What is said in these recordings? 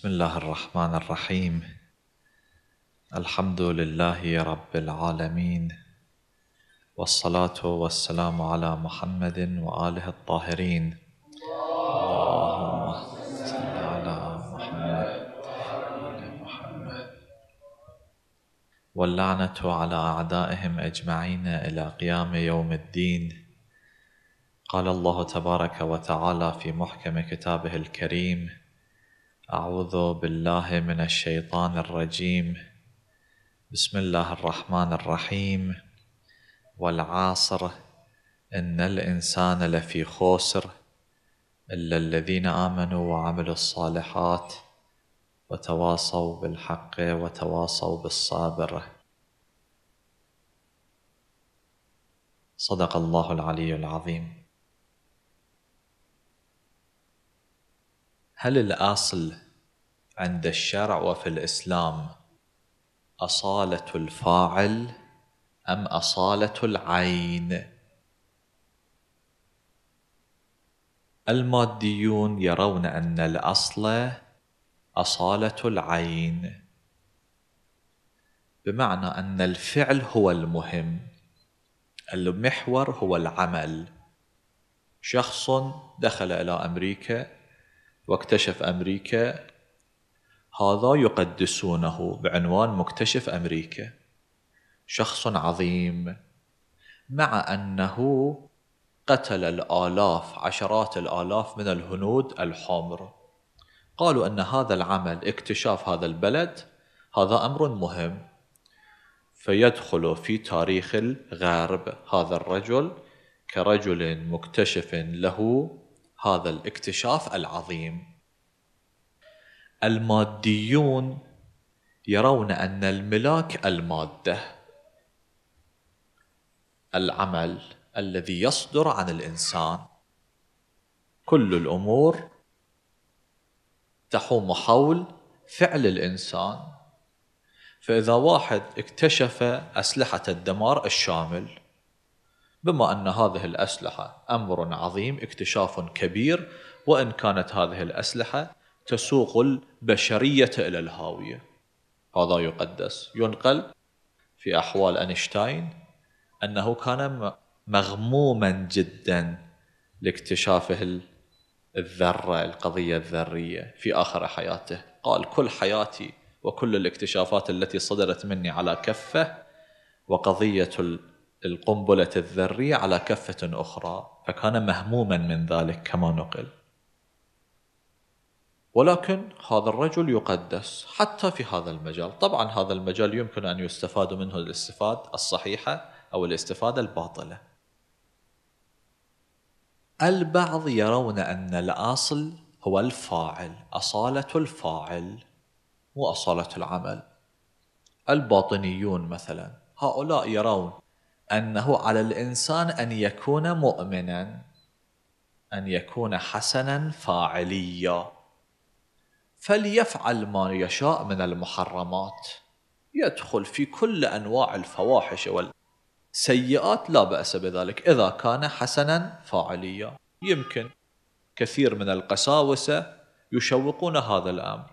بسم الله الرحمن الرحيم الحمد لله رب العالمين والصلاة والسلام على محمد وآله الطاهرين اللهم صل على محمد محمد واللعنة على أعدائهم أجمعين إلى قيام يوم الدين قال الله تبارك وتعالى في محكم كتابه الكريم أعوذ بالله من الشيطان الرجيم بسم الله الرحمن الرحيم والعاصر إن الإنسان لفي خسر إلا الذين آمنوا وعملوا الصالحات وتواصوا بالحق وتواصوا بالصابر صدق الله العلي العظيم هل الأصل عند الشرع وفي الإسلام أصالة الفاعل أم أصالة العين؟ الماديون يرون أن الأصل أصالة العين بمعنى أن الفعل هو المهم المحور هو العمل شخص دخل إلى أمريكا واكتشف أمريكا هذا يقدسونه بعنوان مكتشف أمريكا شخص عظيم مع أنه قتل الآلاف عشرات الآلاف من الهنود الحمر قالوا أن هذا العمل اكتشاف هذا البلد هذا أمر مهم فيدخل في تاريخ الغرب هذا الرجل كرجل مكتشف له هذا الاكتشاف العظيم الماديون يرون ان الملاك الماده العمل الذي يصدر عن الانسان كل الامور تحوم حول فعل الانسان فاذا واحد اكتشف اسلحه الدمار الشامل بما ان هذه الاسلحه امر عظيم اكتشاف كبير وان كانت هذه الاسلحه تسوق البشريه الى الهاويه هذا يقدس ينقل في احوال اينشتاين انه كان مغموما جدا لاكتشافه الذره القضيه الذريه في اخر حياته قال كل حياتي وكل الاكتشافات التي صدرت مني على كفه وقضيه القنبلة الذرية على كفة أخرى فكان مهموما من ذلك كما نقل ولكن هذا الرجل يقدس حتى في هذا المجال طبعا هذا المجال يمكن أن يستفاد منه الاستفادة الصحيحة أو الاستفادة الباطلة البعض يرون أن الأصل هو الفاعل أصالة الفاعل مو أصالة العمل الباطنيون مثلا هؤلاء يرون انه على الانسان ان يكون مؤمنا ان يكون حسنا فاعليا فليفعل ما يشاء من المحرمات يدخل في كل انواع الفواحش والسيئات لا باس بذلك اذا كان حسنا فاعليا يمكن كثير من القساوسه يشوقون هذا الامر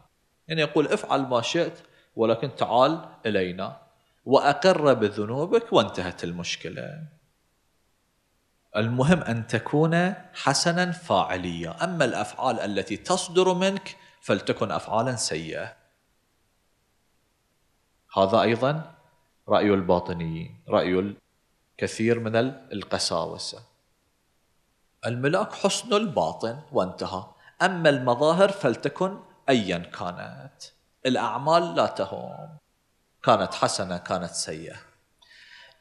يعني يقول افعل ما شئت ولكن تعال الينا واقر بذنوبك وانتهت المشكله المهم ان تكون حسنا فاعليا اما الافعال التي تصدر منك فلتكن افعالا سيئه هذا ايضا راي الباطنيين راي الكثير من القساوسه الملاك حسن الباطن وانتهى اما المظاهر فلتكن ايا كانت الاعمال لا تهم كانت حسنه كانت سيئه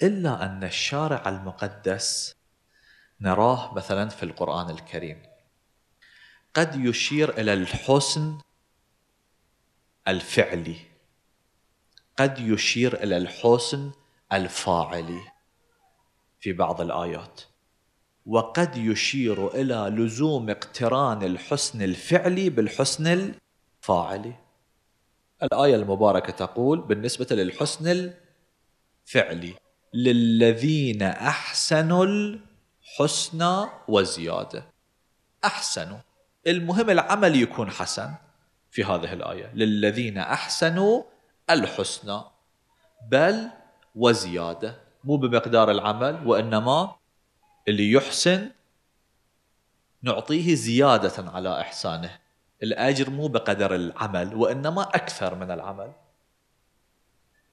الا ان الشارع المقدس نراه مثلا في القران الكريم قد يشير الى الحسن الفعلي قد يشير الى الحسن الفاعلي في بعض الايات وقد يشير الى لزوم اقتران الحسن الفعلي بالحسن الفاعلي الآية المباركة تقول بالنسبة للحسن الفعلي للذين أحسنوا الحسنى وزيادة أحسنوا المهم العمل يكون حسن في هذه الآية للذين أحسنوا الحسنى بل وزيادة مو بمقدار العمل وإنما اللي يحسن نعطيه زيادة على إحسانه الأجر مو بقدر العمل وإنما أكثر من العمل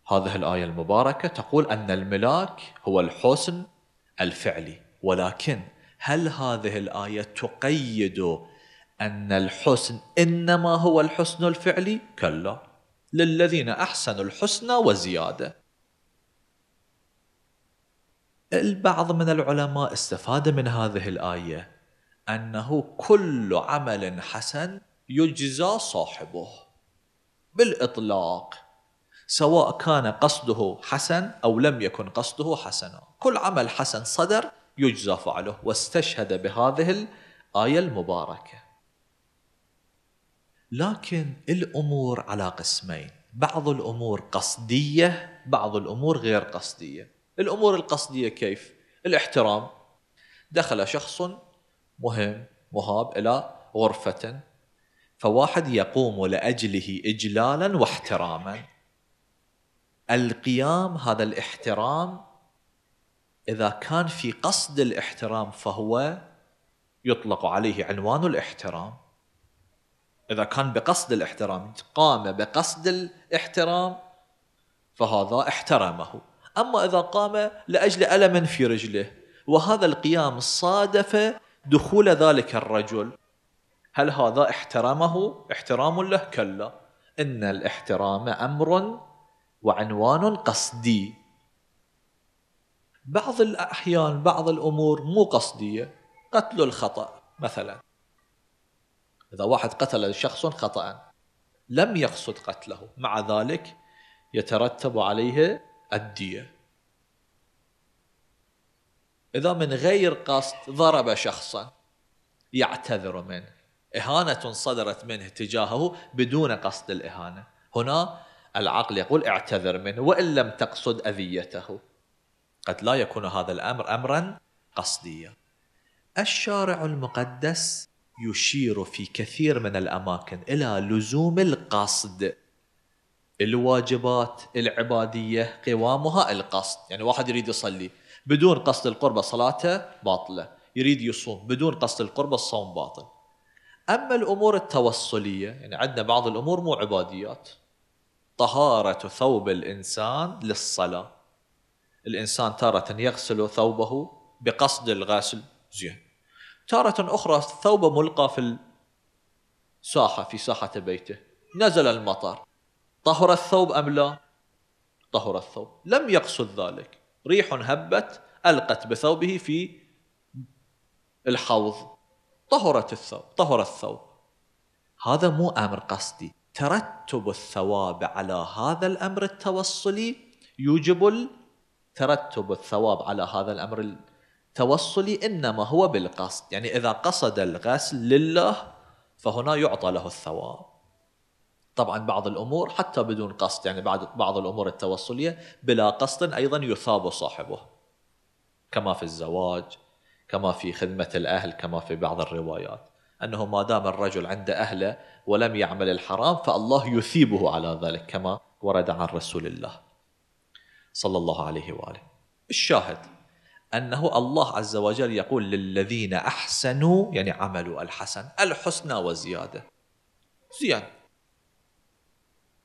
هذه الآية المباركة تقول أن الملاك هو الحسن الفعلي ولكن هل هذه الآية تقيد أن الحسن إنما هو الحسن الفعلي؟ كلا للذين أحسنوا الحسنى وزيادة البعض من العلماء استفاد من هذه الآية أنه كل عمل حسن يجزى صاحبه بالاطلاق سواء كان قصده حسن او لم يكن قصده حسنا كل عمل حسن صدر يجزى فعله واستشهد بهذه الايه المباركه لكن الامور على قسمين بعض الامور قصديه بعض الامور غير قصديه الامور القصديه كيف الاحترام دخل شخص مهم مهاب الى غرفه فواحد يقوم لاجله اجلالا واحتراما القيام هذا الاحترام اذا كان في قصد الاحترام فهو يطلق عليه عنوان الاحترام اذا كان بقصد الاحترام قام بقصد الاحترام فهذا احترمه اما اذا قام لاجل الم في رجله وهذا القيام صادف دخول ذلك الرجل هل هذا احترمه احترام له كلا إن الاحترام أمر وعنوان قصدي بعض الأحيان بعض الأمور مو قصدية قتل الخطأ مثلا إذا واحد قتل شخص خطأ لم يقصد قتله مع ذلك يترتب عليه الدية إذا من غير قصد ضرب شخصا يعتذر منه إهانة صدرت منه تجاهه بدون قصد الإهانة هنا العقل يقول اعتذر منه وإن لم تقصد أذيته قد لا يكون هذا الأمر أمرا قصديا الشارع المقدس يشير في كثير من الأماكن إلى لزوم القصد الواجبات العبادية قوامها القصد يعني واحد يريد يصلي بدون قصد القربة صلاته باطلة يريد يصوم بدون قصد القربة الصوم باطل أما الأمور التوصلية يعني عندنا بعض الأمور مو عباديات طهارة ثوب الإنسان للصلاة الإنسان تارة يغسل ثوبه بقصد الغسل زين تارة أخرى ثوبه ملقى في الساحة في ساحة بيته نزل المطر طهر الثوب أم لا طهر الثوب لم يقصد ذلك ريح هبت ألقت بثوبه في الحوض طهرت الثوب طهر الثوب هذا مو أمر قصدي ترتب الثواب على هذا الأمر التوصلي يوجب ترتب الثواب على هذا الأمر التوصلي إنما هو بالقصد يعني إذا قصد الغسل لله فهنا يعطى له الثواب طبعا بعض الامور حتى بدون قصد يعني بعض بعض الامور التوصليه بلا قصد ايضا يثاب صاحبه كما في الزواج كما في خدمة الأهل كما في بعض الروايات أنه ما دام الرجل عند أهله ولم يعمل الحرام فالله يثيبه على ذلك كما ورد عن رسول الله صلى الله عليه وآله الشاهد أنه الله عز وجل يقول للذين أحسنوا يعني عملوا الحسن الحسنى وزيادة زين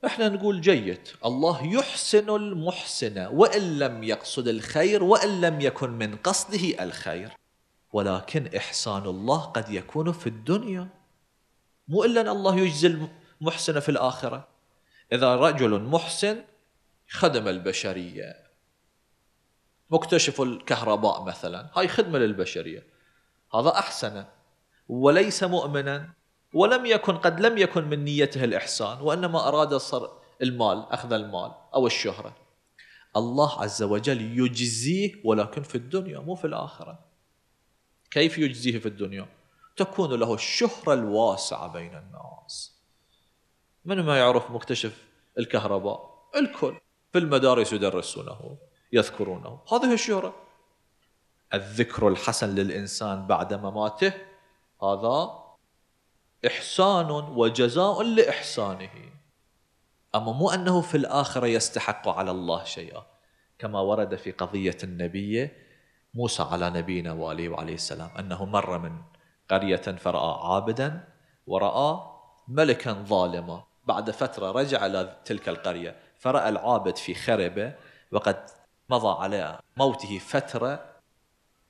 احنا نقول جيد الله يحسن المحسن وإن لم يقصد الخير وإن لم يكن من قصده الخير ولكن إحسان الله قد يكون في الدنيا مو إلا أن الله يجزي المحسن في الآخرة إذا رجل محسن خدم البشرية مكتشف الكهرباء مثلا هاي خدمة للبشرية هذا أحسن وليس مؤمنا ولم يكن قد لم يكن من نيته الإحسان وإنما أراد صر المال أخذ المال أو الشهرة الله عز وجل يجزيه ولكن في الدنيا مو في الآخرة كيف يجزيه في الدنيا تكون له الشهرة الواسعة بين الناس من ما يعرف مكتشف الكهرباء الكل في المدارس يدرسونه يذكرونه هذه الشهرة الذكر الحسن للإنسان بعد مماته هذا إحسان وجزاء لإحسانه أما مو أنه في الآخرة يستحق على الله شيئا كما ورد في قضية النبي موسى على نبينا وآله وعليه السلام أنه مر من قرية فرأى عابدا ورأى ملكا ظالما بعد فترة رجع إلى تلك القرية فرأى العابد في خربة وقد مضى على موته فترة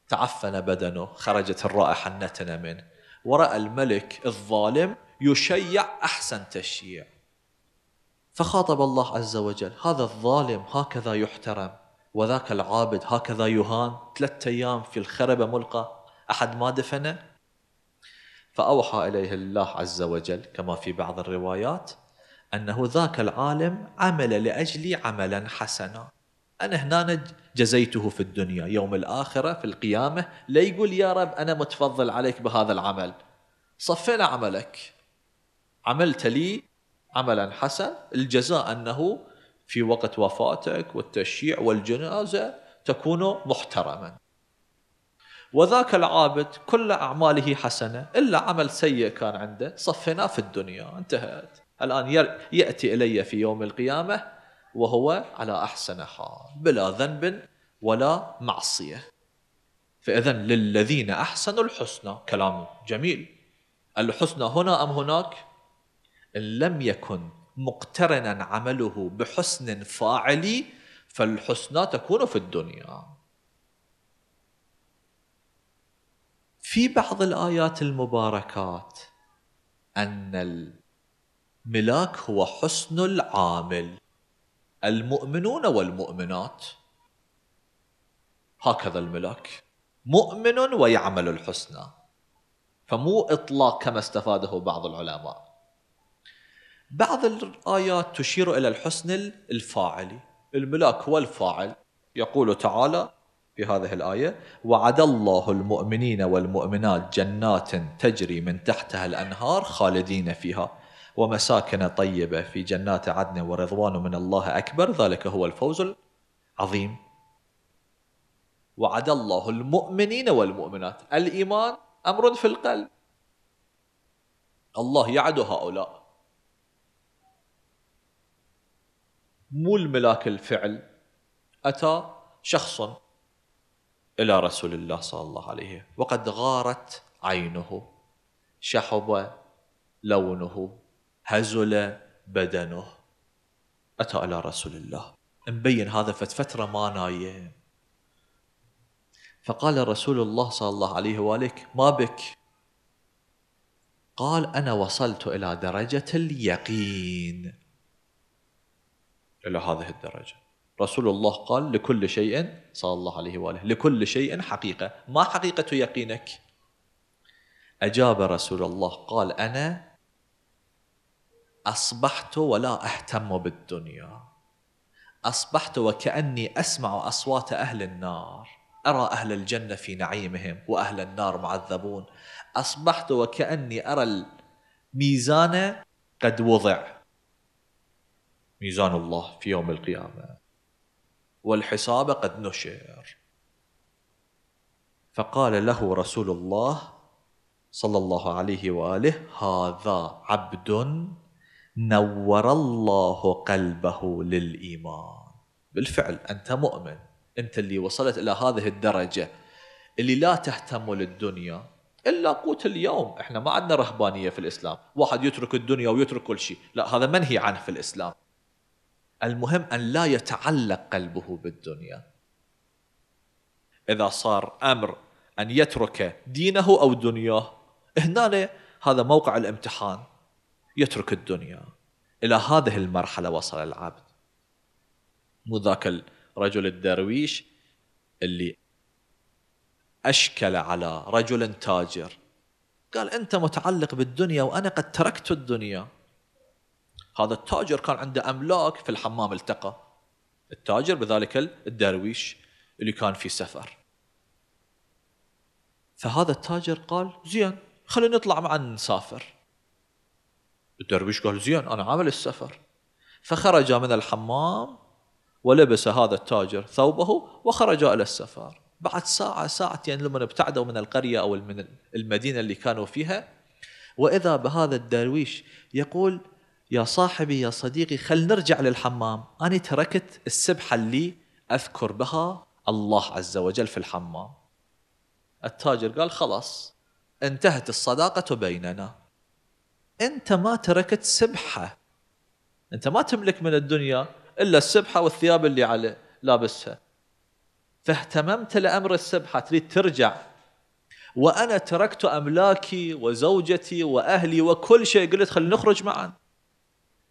تعفن بدنه خرجت الرائحة النتنة منه ورأى الملك الظالم يشيع أحسن تشييع فخاطب الله عز وجل هذا الظالم هكذا يحترم وذاك العابد هكذا يهان ثلاثة أيام في الخربة ملقى أحد ما دفنه فأوحى إليه الله عز وجل كما في بعض الروايات أنه ذاك العالم عمل لأجلي عملا حسنا أنا هنا جزيته في الدنيا يوم الآخرة في القيامة لا يقول يا رب أنا متفضل عليك بهذا العمل صفينا عملك عملت لي عملا حسن الجزاء أنه في وقت وفاتك والتشييع والجنازة تكون محترما وذاك العابد كل أعماله حسنة إلا عمل سيء كان عنده صفنا في الدنيا انتهت الآن يأتي إلي في يوم القيامة وهو على أحسن حال بلا ذنب ولا معصية فإذا للذين أحسنوا الحسنى كلام جميل الحسنى هنا أم هناك إن لم يكن مقترنا عمله بحسن فاعل فالحسنى تكون في الدنيا في بعض الايات المباركات ان الملاك هو حسن العامل المؤمنون والمؤمنات هكذا الملاك مؤمن ويعمل الحسنى فمو اطلاق كما استفاده بعض العلماء بعض الآيات تشير إلى الحسن الفاعلي الملاك هو الفاعل يقول تعالى في هذه الآية وعد الله المؤمنين والمؤمنات جنات تجري من تحتها الأنهار خالدين فيها ومساكن طيبة في جنات عدن ورضوان من الله أكبر ذلك هو الفوز العظيم وعد الله المؤمنين والمؤمنات الإيمان أمر في القلب الله يعد هؤلاء مو الملاك الفعل أتى شخص إلى رسول الله صلى الله عليه وقد غارت عينه شحب لونه هزل بدنه أتى إلى رسول الله مبين هذا فترة ما نايم فقال رسول الله صلى الله عليه وآله ما بك قال أنا وصلت إلى درجة اليقين إلى هذه الدرجة رسول الله قال لكل شيء صلى الله عليه وآله لكل شيء حقيقة ما حقيقة يقينك أجاب رسول الله قال أنا أصبحت ولا أهتم بالدنيا أصبحت وكأني أسمع أصوات أهل النار أرى أهل الجنة في نعيمهم وأهل النار معذبون أصبحت وكأني أرى الميزان قد وضع ميزان الله في يوم القيامة والحساب قد نشر فقال له رسول الله صلى الله عليه واله هذا عبد نور الله قلبه للايمان بالفعل انت مؤمن انت اللي وصلت الى هذه الدرجه اللي لا تهتم للدنيا الا قوت اليوم احنا ما عندنا رهبانيه في الاسلام واحد يترك الدنيا ويترك كل شيء لا هذا منهي عنه في الاسلام المهم أن لا يتعلق قلبه بالدنيا إذا صار أمر أن يترك دينه أو دنياه هنا هذا موقع الامتحان يترك الدنيا إلى هذه المرحلة وصل العبد مو ذاك الرجل الدرويش اللي أشكل على رجل تاجر قال أنت متعلق بالدنيا وأنا قد تركت الدنيا هذا التاجر كان عنده املاك في الحمام التقى التاجر بذلك الدرويش اللي كان في سفر فهذا التاجر قال زين خلينا نطلع معا نسافر الدرويش قال زين انا عامل السفر فخرج من الحمام ولبس هذا التاجر ثوبه وخرج الى السفر بعد ساعه ساعتين لما ابتعدوا من القريه او من المدينه اللي كانوا فيها واذا بهذا الدرويش يقول يا صاحبي يا صديقي خل نرجع للحمام أنا تركت السبحة اللي أذكر بها الله عز وجل في الحمام التاجر قال خلاص انتهت الصداقة بيننا أنت ما تركت سبحة أنت ما تملك من الدنيا إلا السبحة والثياب اللي عليه لابسها فاهتممت لأمر السبحة تريد ترجع وأنا تركت أملاكي وزوجتي وأهلي وكل شيء قلت خلينا نخرج معا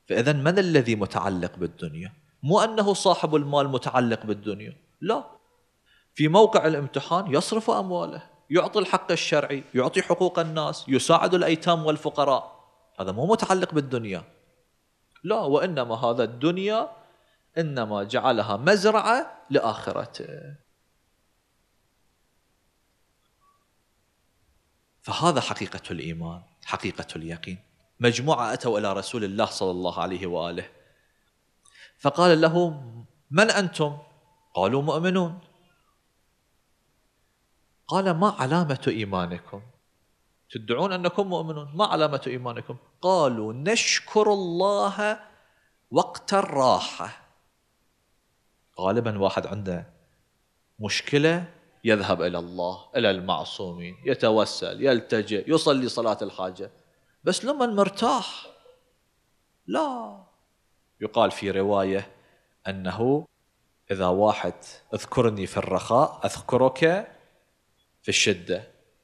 فإذا من الذي متعلق بالدنيا؟ مو أنه صاحب المال متعلق بالدنيا لا في موقع الامتحان يصرف أمواله يعطي الحق الشرعي يعطي حقوق الناس يساعد الأيتام والفقراء هذا مو متعلق بالدنيا لا وإنما هذا الدنيا إنما جعلها مزرعة لآخرته فهذا حقيقة الإيمان حقيقة اليقين مجموعة أتوا إلى رسول الله صلى الله عليه وآله فقال له من أنتم؟ قالوا مؤمنون قال ما علامة إيمانكم؟ تدعون أنكم مؤمنون ما علامة إيمانكم؟ قالوا نشكر الله وقت الراحة غالبا واحد عنده مشكلة يذهب إلى الله إلى المعصومين يتوسل يلتجئ يصلي صلاة الحاجة بس لما مرتاح لا يقال في رواية أنه إذا واحد اذكرني في الرخاء أذكرك في الشدة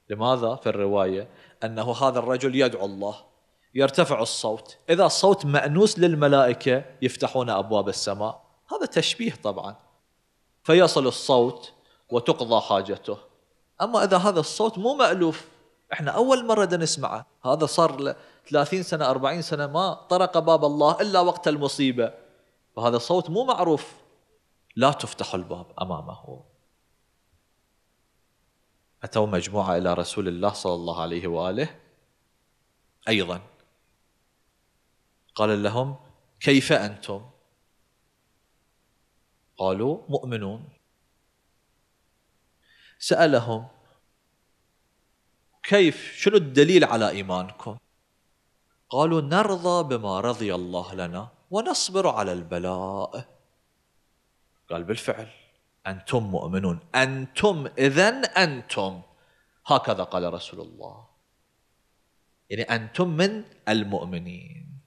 لماذا في الرواية أنه هذا الرجل يدعو الله يرتفع الصوت إذا الصوت مأنوس للملائكة يفتحون أبواب السماء هذا تشبيه طبعا فيصل الصوت وتقضى حاجته أما إذا هذا الصوت مو مألوف احنا اول مره بدنا نسمعه هذا صار 30 سنه 40 سنه ما طرق باب الله الا وقت المصيبه فهذا صوت مو معروف لا تفتح الباب امامه اتوا مجموعه الى رسول الله صلى الله عليه واله ايضا قال لهم كيف انتم قالوا مؤمنون سالهم كيف شنو الدليل على إيمانكم قالوا نرضى بما رضي الله لنا ونصبر على البلاء قال بالفعل أنتم مؤمنون أنتم إذا أنتم هكذا قال رسول الله يعني أنتم من المؤمنين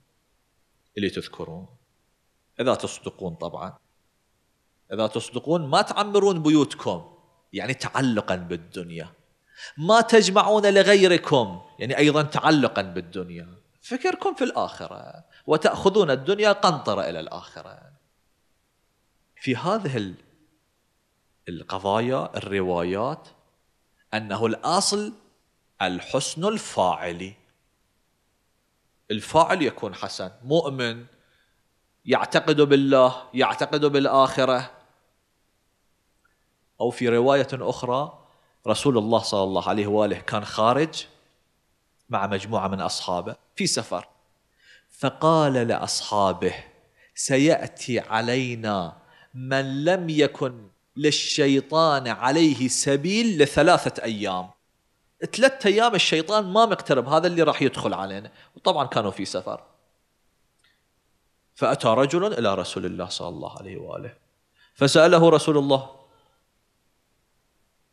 اللي تذكرون إذا تصدقون طبعا إذا تصدقون ما تعمرون بيوتكم يعني تعلقا بالدنيا ما تجمعون لغيركم يعني أيضا تعلقا بالدنيا فكركم في الآخرة وتأخذون الدنيا قنطرة إلى الآخرة في هذه القضايا الروايات أنه الأصل الحسن الفاعلي الفاعل يكون حسن مؤمن يعتقد بالله يعتقد بالآخرة أو في رواية أخرى رسول الله صلى الله عليه واله كان خارج مع مجموعه من اصحابه في سفر فقال لاصحابه سياتي علينا من لم يكن للشيطان عليه سبيل لثلاثه ايام ثلاثة ايام الشيطان ما مقترب هذا اللي راح يدخل علينا وطبعا كانوا في سفر فاتى رجل الى رسول الله صلى الله عليه واله فساله رسول الله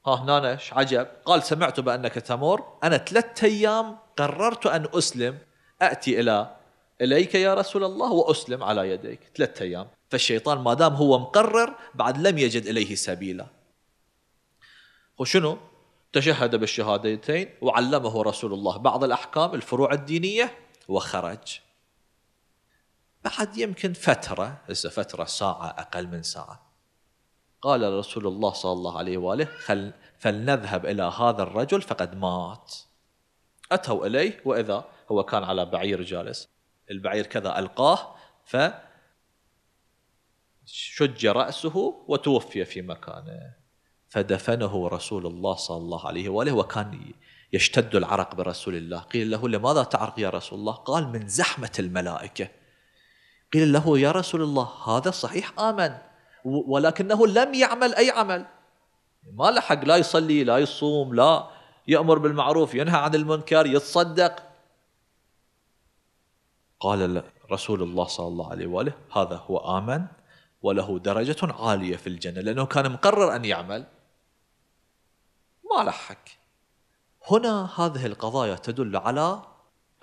ها هنا ايش عجب قال سمعت بأنك تمر أنا ثلاثة أيام قررت أن أسلم أتي إلى إليك يا رسول الله وأسلم على يديك ثلاثة أيام فالشيطان ما دام هو مقرر بعد لم يجد إليه سبيلا وشنو تشهد بالشهادتين وعلمه رسول الله بعض الأحكام الفروع الدينية وخرج بعد يمكن فترة هسه فترة ساعة أقل من ساعة قال رسول الله صلى الله عليه وآله خل فلنذهب إلى هذا الرجل فقد مات أتوا إليه وإذا هو كان على بعير جالس البعير كذا ألقاه ف شج رأسه وتوفي في مكانه فدفنه رسول الله صلى الله عليه وآله وكان يشتد العرق برسول الله قيل له لماذا تعرق يا رسول الله قال من زحمة الملائكة قيل له يا رسول الله هذا صحيح آمن ولكنه لم يعمل أي عمل ما لحق لا يصلي لا يصوم لا يأمر بالمعروف ينهى عن المنكر يتصدق قال رسول الله صلى الله عليه وآله هذا هو آمن وله درجة عالية في الجنة لأنه كان مقرر أن يعمل ما لحق هنا هذه القضايا تدل على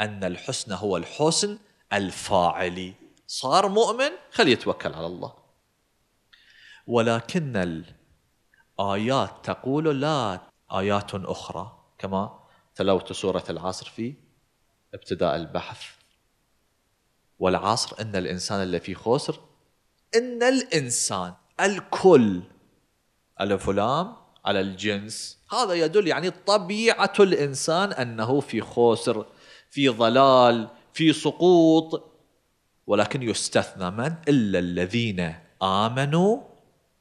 أن الحسن هو الحسن الفاعلي صار مؤمن خليه يتوكل على الله ولكن الآيات تقول لا آيات أخرى كما تلوت سورة العصر في ابتداء البحث والعصر إن الإنسان اللي في خسر إن الإنسان الكل ألف لام على الجنس هذا يدل يعني طبيعة الإنسان أنه في خسر في ضلال في سقوط ولكن يستثنى من إلا الذين آمنوا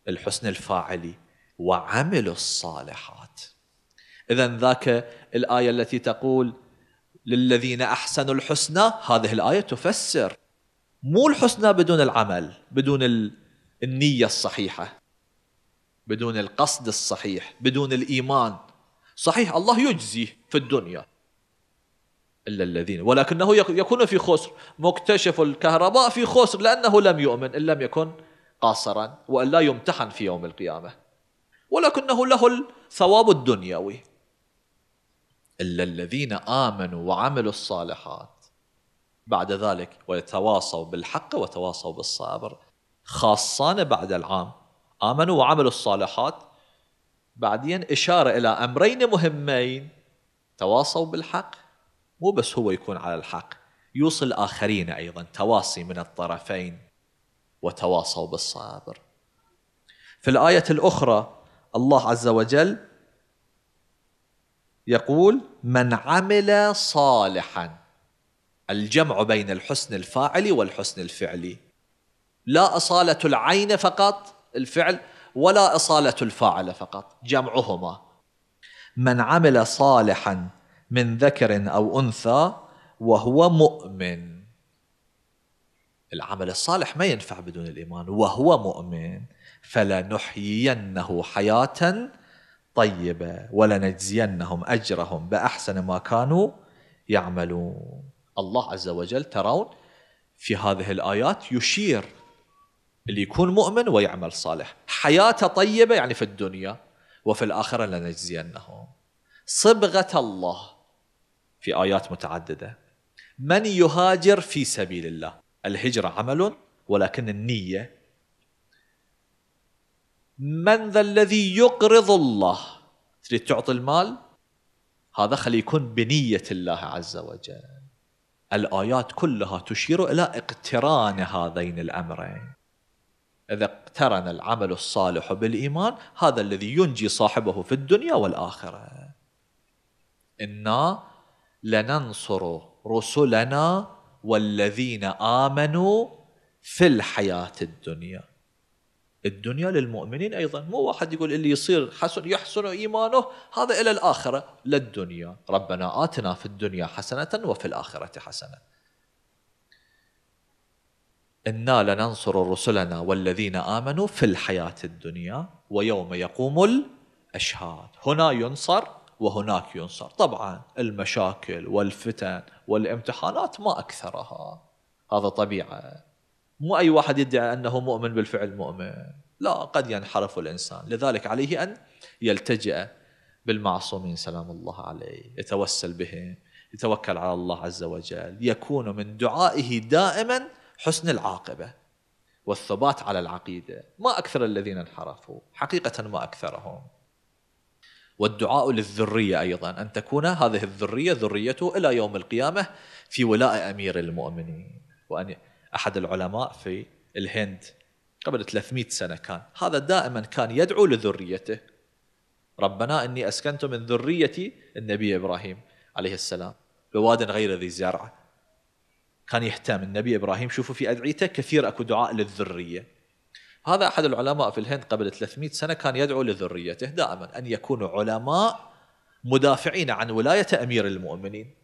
الحسن الفاعلي وعملوا الصالحات اذا ذاك الايه التي تقول للذين احسنوا الحسنى هذه الايه تفسر مو الحسنى بدون العمل بدون النيه الصحيحه بدون القصد الصحيح بدون الايمان صحيح الله يجزي في الدنيا الا الذين ولكنه يكون في خسر مكتشف الكهرباء في خسر لانه لم يؤمن ان لم يكن قاصرا وأن لا يمتحن في يوم القيامة ولكنه له الثواب الدنيوي إلا الذين آمنوا وعملوا الصالحات بعد ذلك ويتواصوا بالحق وتواصوا بالصبر خاصان بعد العام آمنوا وعملوا الصالحات بعدين إشارة إلى أمرين مهمين تواصوا بالحق مو بس هو يكون على الحق يوصل آخرين أيضا تواصي من الطرفين وتواصوا بالصبر في الآية الأخرى الله عز وجل يقول من عمل صالحا الجمع بين الحسن الفاعلي والحسن الفعلي لا أصالة العين فقط الفعل ولا أصالة الفاعل فقط جمعهما من عمل صالحا من ذكر أو أنثى وهو مؤمن العمل الصالح ما ينفع بدون الإيمان وهو مؤمن فلنحيينه حياة طيبة ولنجزينهم أجرهم بأحسن ما كانوا يعملون الله عز وجل ترون في هذه الآيات يشير اللي يكون مؤمن ويعمل صالح حياته طيبة يعني في الدنيا وفي الآخرة لنجزينهم صبغة الله في آيات متعددة من يهاجر في سبيل الله الهجرة عمل ولكن النية من ذا الذي يقرض الله تريد تعطي المال هذا خلي يكون بنية الله عز وجل الآيات كلها تشير إلى اقتران هذين الأمرين إذا اقترن العمل الصالح بالإيمان هذا الذي ينجي صاحبه في الدنيا والآخرة إنا لننصر رسلنا والذين آمنوا في الحياة الدنيا الدنيا للمؤمنين أيضا مو واحد يقول اللي يصير حسن يحسن إيمانه هذا إلى الآخرة للدنيا ربنا آتنا في الدنيا حسنة وفي الآخرة حسنة إنا لننصر رسلنا والذين آمنوا في الحياة الدنيا ويوم يقوم الأشهاد هنا ينصر وهناك ينصر طبعا المشاكل والفتن والامتحانات ما أكثرها هذا طبيعة مو أي واحد يدعي أنه مؤمن بالفعل مؤمن لا قد ينحرف الإنسان لذلك عليه أن يلتجئ بالمعصومين سلام الله عليه يتوسل بهم يتوكل على الله عز وجل يكون من دعائه دائما حسن العاقبة والثبات على العقيدة ما أكثر الذين انحرفوا حقيقة ما أكثرهم والدعاء للذرية أيضا أن تكون هذه الذرية ذريته إلى يوم القيامة في ولاء أمير المؤمنين وأن أحد العلماء في الهند قبل 300 سنة كان هذا دائما كان يدعو لذريته ربنا إني أسكنت من ذريتي النبي إبراهيم عليه السلام بواد غير ذي زرع كان يهتم النبي إبراهيم شوفوا في أدعيته كثير أكو دعاء للذرية هذا أحد العلماء في الهند قبل 300 سنة كان يدعو لذريته دائما أن يكونوا علماء مدافعين عن ولاية أمير المؤمنين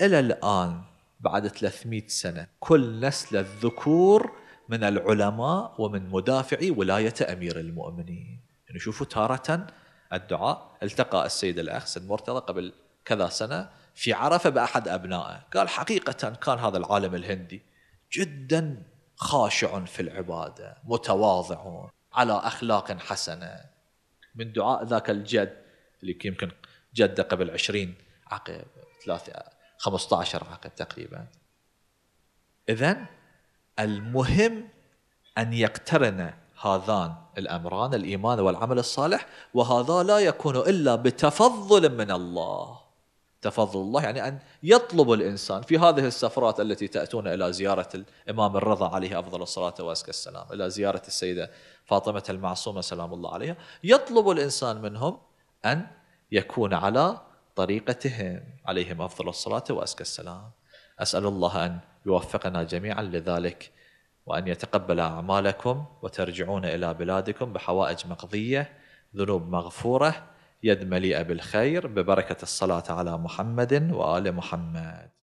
إلى الآن بعد 300 سنة كل نسل الذكور من العلماء ومن مدافعي ولاية أمير المؤمنين يعني شوفوا تارة الدعاء التقى السيد الأخ سيد مرتضى قبل كذا سنة في عرفة بأحد أبنائه قال حقيقة كان هذا العالم الهندي جدا خاشع في العبادة متواضع على أخلاق حسنة من دعاء ذاك الجد اللي يمكن جده قبل 20 عقب خمسة 15 عقب تقريبا إذا المهم أن يقترن هذان الأمران الإيمان والعمل الصالح وهذا لا يكون إلا بتفضل من الله تفضل الله يعني أن يطلب الإنسان في هذه السفرات التي تأتون إلى زيارة الإمام الرضا عليه أفضل الصلاة وأزكى السلام إلى زيارة السيدة فاطمة المعصومة سلام الله عليها يطلب الإنسان منهم أن يكون على طريقتهم عليهم أفضل الصلاة وأزكى السلام أسأل الله أن يوفقنا جميعا لذلك وأن يتقبل أعمالكم وترجعون إلى بلادكم بحوائج مقضية ذنوب مغفورة يد مليئة بالخير ببركة الصلاة على محمد وآل محمد